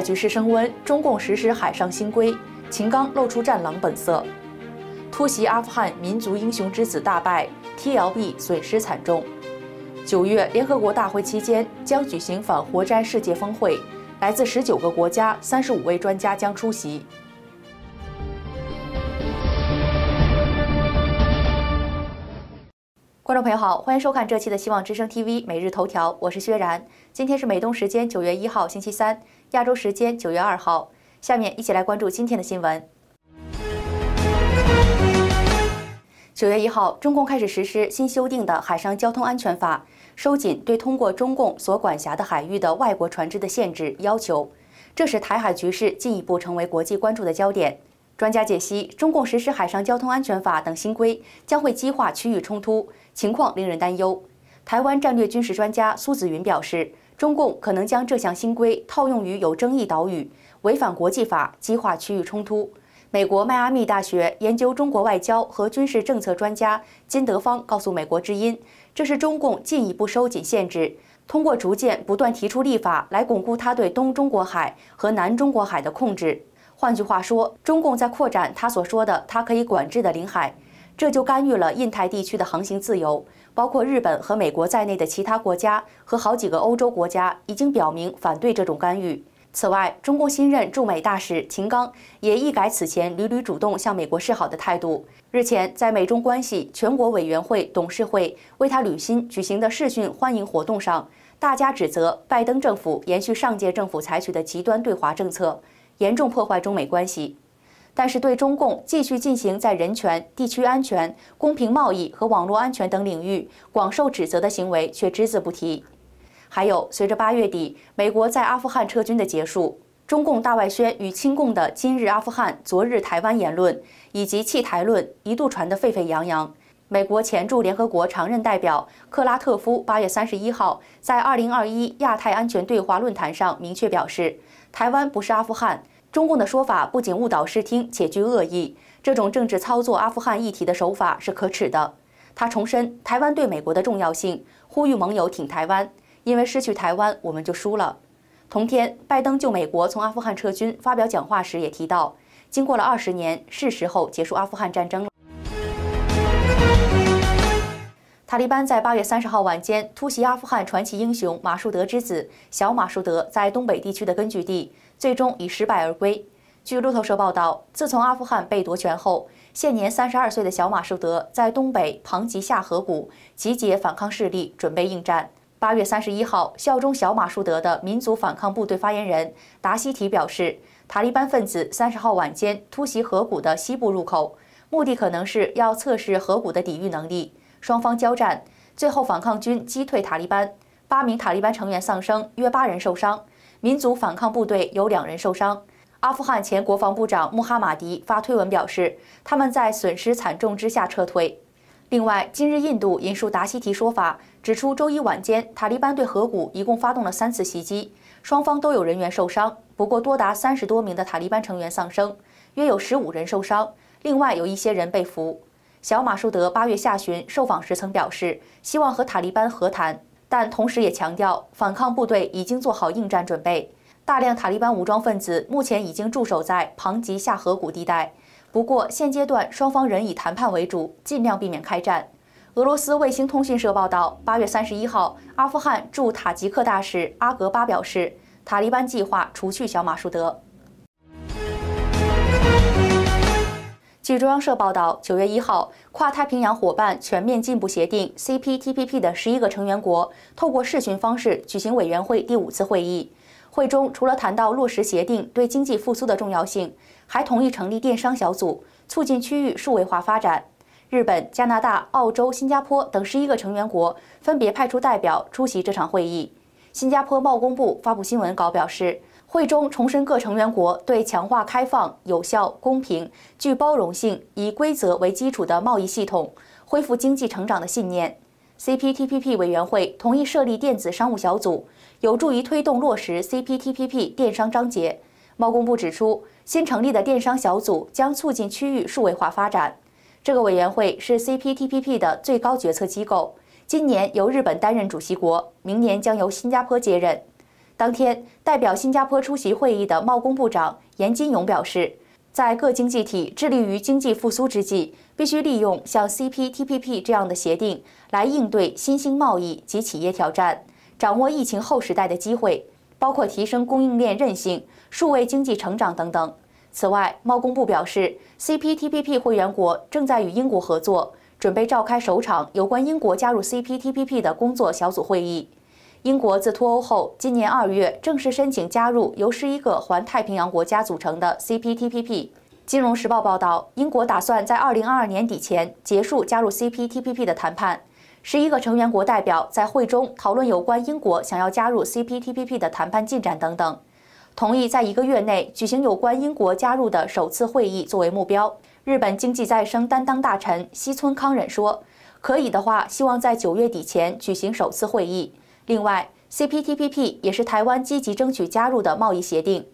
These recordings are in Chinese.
局势升温，中共实施海上新规，秦刚露出战狼本色，突袭阿富汗民族英雄之子大败，T L B 损失惨重。九月联合国大会期间将举行反活摘世界峰会，来自十九个国家三十五位专家将出席。观众朋友好，欢迎收看这期的《希望之声 TV 每日头条》，我是薛然。今天是美东时间九月一号星期三，亚洲时间九月二号。下面一起来关注今天的新闻。九月一号，中共开始实施新修订的《海上交通安全法》，收紧对通过中共所管辖的海域的外国船只的限制要求，这使台海局势进一步成为国际关注的焦点。专家解析，中共实施《海上交通安全法》等新规，将会激化区域冲突。情况令人担忧。台湾战略军事专家苏子云表示，中共可能将这项新规套用于有争议岛屿，违反国际法，激化区域冲突。美国迈阿密大学研究中国外交和军事政策专家金德芳告诉《美国之音》，这是中共进一步收紧限制，通过逐渐不断提出立法来巩固他对东中国海和南中国海的控制。换句话说，中共在扩展他所说的他可以管制的领海。这就干预了印太地区的航行自由，包括日本和美国在内的其他国家和好几个欧洲国家已经表明反对这种干预。此外，中共新任驻美大使秦刚也一改此前屡屡主动向美国示好的态度。日前，在美中关系全国委员会董事会为他履新举行的试训欢迎活动上，大家指责拜登政府延续上届政府采取的极端对华政策，严重破坏中美关系。但是，对中共继续进行在人权、地区安全、公平贸易和网络安全等领域广受指责的行为却只字不提。还有，随着八月底美国在阿富汗撤军的结束，中共大外宣与亲共的“今日阿富汗，昨日台湾”言论以及弃台论一度传得沸沸扬扬。美国前驻联合国常任代表克拉特夫八月三十一号在二零二一亚太安全对话论坛上明确表示：“台湾不是阿富汗。”中共的说法不仅误导视听，且具恶意。这种政治操作阿富汗议题的手法是可耻的。他重申台湾对美国的重要性，呼吁盟友挺台湾，因为失去台湾我们就输了。同天，拜登就美国从阿富汗撤军发表讲话时也提到，经过了二十年，是时候结束阿富汗战争了。塔利班在八月三十号晚间突袭阿富汗传奇英雄马树德之子小马树德在东北地区的根据地，最终以失败而归。据路透社报道，自从阿富汗被夺权后，现年三十二岁的小马树德在东北庞吉下河谷集结反抗势力，准备应战。八月三十一号，效忠小马树德的民族反抗部队发言人达西提表示，塔利班分子三十号晚间突袭河谷的西部入口，目的可能是要测试河谷的抵御能力。双方交战，最后反抗军击退塔利班，八名塔利班成员丧生，约八人受伤。民族反抗部队有两人受伤。阿富汗前国防部长穆哈马迪发推文表示，他们在损失惨重之下撤退。另外，今日印度引述达西提说法指出，周一晚间塔利班对河谷一共发动了三次袭击，双方都有人员受伤，不过多达三十多名的塔利班成员丧生，约有十五人受伤，另外有一些人被俘。小马舒德八月下旬受访时曾表示，希望和塔利班和谈，但同时也强调，反抗部队已经做好应战准备。大量塔利班武装分子目前已经驻守在庞吉下河谷地带。不过，现阶段双方仍以谈判为主，尽量避免开战。俄罗斯卫星通讯社报道，八月三十一号，阿富汗驻塔吉克大使阿格巴表示，塔利班计划除去小马舒德。据中央社报道，九月一号，跨太平洋伙伴全面进步协定 （CPTPP） 的十一个成员国透过视讯方式举行委员会第五次会议。会中除了谈到落实协定对经济复苏的重要性，还同意成立电商小组，促进区域数位化发展。日本、加拿大、澳洲、新加坡等十一个成员国分别派出代表出席这场会议。新加坡贸工部发布新闻稿表示。会中重申各成员国对强化开放、有效、公平、具包容性、以规则为基础的贸易系统、恢复经济成长的信念。CPTPP 委员会同意设立电子商务小组，有助于推动落实 CPTPP 电商章节。贸工部指出，新成立的电商小组将促进区域数位化发展。这个委员会是 CPTPP 的最高决策机构，今年由日本担任主席国，明年将由新加坡接任。当天，代表新加坡出席会议的贸工部长严金勇表示，在各经济体致力于经济复苏之际，必须利用像 CPTPP 这样的协定来应对新兴贸易及企业挑战，掌握疫情后时代的机会，包括提升供应链韧性、数位经济成长等等。此外，贸工部表示，CPTPP 会员国正在与英国合作，准备召开首场有关英国加入 CPTPP 的工作小组会议。英国自脱欧后，今年二月正式申请加入由十一个环太平洋国家组成的 CPTPP。金融时报报道，英国打算在二零二二年底前结束加入 CPTPP 的谈判。十一个成员国代表在会中讨论有关英国想要加入 CPTPP 的谈判进展等等，同意在一个月内举行有关英国加入的首次会议作为目标。日本经济再生担当大臣西村康忍说：“可以的话，希望在九月底前举行首次会议。”另外，CPTPP 也是台湾积极争取加入的贸易协定。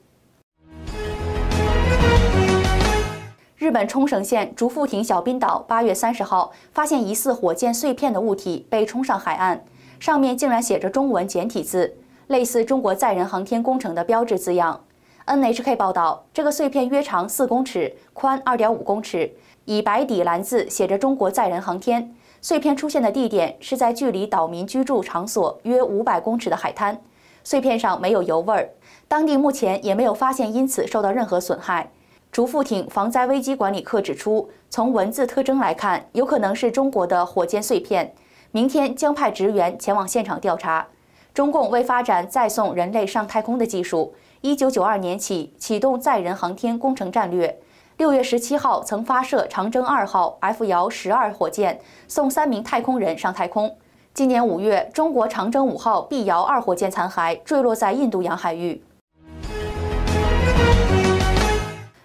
日本冲绳县竹富町小滨岛，八月三十号发现疑似火箭碎片的物体被冲上海岸，上面竟然写着中文简体字，类似中国载人航天工程的标志字样。NHK 报道，这个碎片约长四公尺，宽二点五公尺，以白底蓝字写着“中国载人航天”。碎片出现的地点是在距离岛民居住场所约五百公尺的海滩，碎片上没有油味儿，当地目前也没有发现因此受到任何损害。竹富艇防灾危机管理课指出，从文字特征来看，有可能是中国的火箭碎片。明天将派职员前往现场调查。中共为发展再送人类上太空的技术，一九九二年起启动载人航天工程战略。六月十七号曾发射长征二号 F 遥十二火箭，送三名太空人上太空。今年五月，中国长征五号 B 遥二火箭残骸坠落在印度洋海域。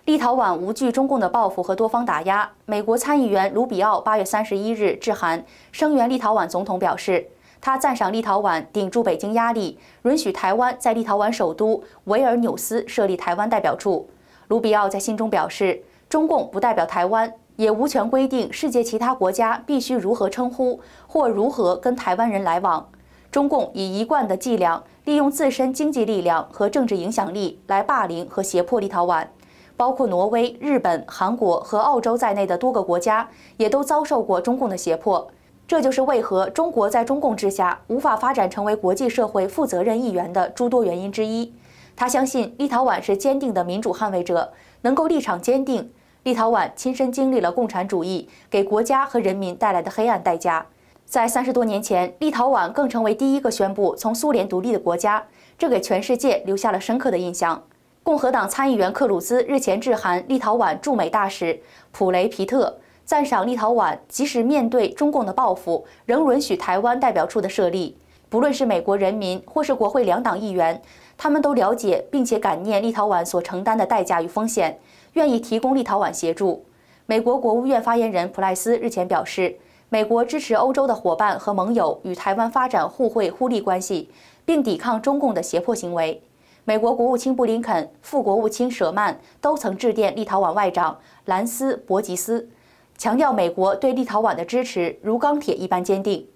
立陶宛无惧中共的报复和多方打压。美国参议员卢比奥八月三十一日致函声援立陶宛总统，表示他赞赏立陶宛顶住北京压力，允许台湾在立陶宛首都维尔纽斯设立台湾代表处。卢比奥在信中表示，中共不代表台湾，也无权规定世界其他国家必须如何称呼或如何跟台湾人来往。中共以一贯的伎俩，利用自身经济力量和政治影响力来霸凌和胁迫立陶宛，包括挪威、日本、韩国和澳洲在内的多个国家也都遭受过中共的胁迫。这就是为何中国在中共之下无法发展成为国际社会负责任一员的诸多原因之一。他相信立陶宛是坚定的民主捍卫者，能够立场坚定。立陶宛亲身经历了共产主义给国家和人民带来的黑暗代价。在三十多年前，立陶宛更成为第一个宣布从苏联独立的国家，这给全世界留下了深刻的印象。共和党参议员克鲁兹日前致函立陶宛驻美大使普雷皮特，赞赏立陶宛即使面对中共的报复，仍允许台湾代表处的设立。不论是美国人民，或是国会两党议员。他们都了解并且感念立陶宛所承担的代价与风险，愿意提供立陶宛协助。美国国务院发言人普赖斯日前表示，美国支持欧洲的伙伴和盟友与台湾发展互惠互利关系，并抵抗中共的胁迫行为。美国国务卿布林肯、副国务卿舍曼都曾致电立陶宛外长兰斯·博吉斯，强调美国对立陶宛的支持如钢铁一般坚定。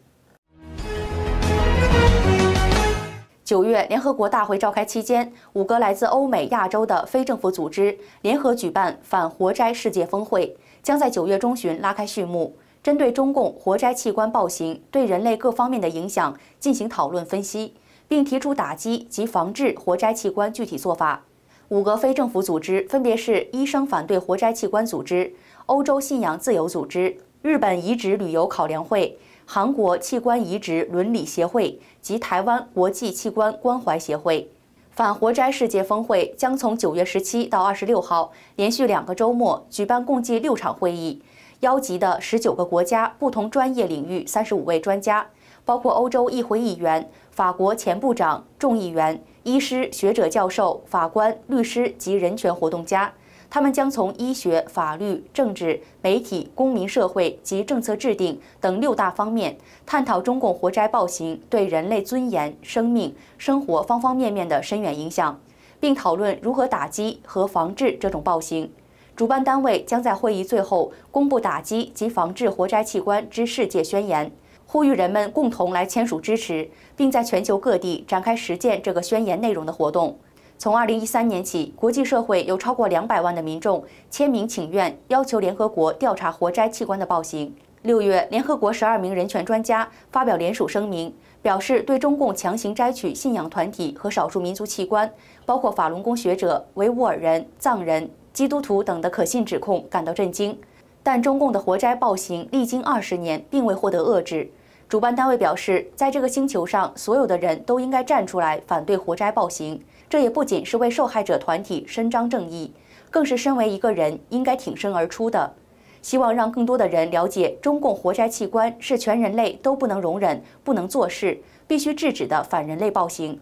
九月联合国大会召开期间，五个来自欧美亚洲的非政府组织联合举办反活摘世界峰会，将在九月中旬拉开序幕，针对中共活摘器官暴行对人类各方面的影响进行讨论分析，并提出打击及防治活摘器官具体做法。五个非政府组织分别是医生反对活摘器官组织、欧洲信仰自由组织、日本移植旅游考量会。韩国器官移植伦理协会及台湾国际器官关怀协会，反活摘世界峰会将从九月十七到二十六号连续两个周末举办，共计六场会议，邀集的十九个国家不同专业领域三十五位专家，包括欧洲议会议员、法国前部长、众议员、医师、学者、教授、法官、律师及人权活动家。他们将从医学、法律、政治、媒体、公民、社会及政策制定等六大方面，探讨中共活摘暴行对人类尊严、生命、生活方方面面的深远影响，并讨论如何打击和防治这种暴行。主办单位将在会议最后公布打击及防治活摘器官之世界宣言，呼吁人们共同来签署支持，并在全球各地展开实践这个宣言内容的活动。从二零一三年起，国际社会有超过两百万的民众签名请愿，要求联合国调查活摘器官的暴行。六月，联合国十二名人权专家发表联署声明，表示对中共强行摘取信仰团体和少数民族器官，包括法轮功学者、维吾尔人、藏人、基督徒等的可信指控感到震惊。但中共的活摘暴行历经二十年，并未获得遏制。主办单位表示，在这个星球上，所有的人都应该站出来反对活摘暴行。这也不仅是为受害者团体伸张正义，更是身为一个人应该挺身而出的。希望让更多的人了解，中共活摘器官是全人类都不能容忍、不能做事、必须制止的反人类暴行。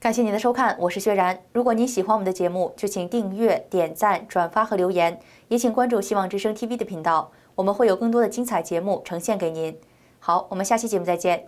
感谢您的收看，我是薛然。如果您喜欢我们的节目，就请订阅、点赞、转发和留言，也请关注希望之声 TV 的频道，我们会有更多的精彩节目呈现给您。好，我们下期节目再见。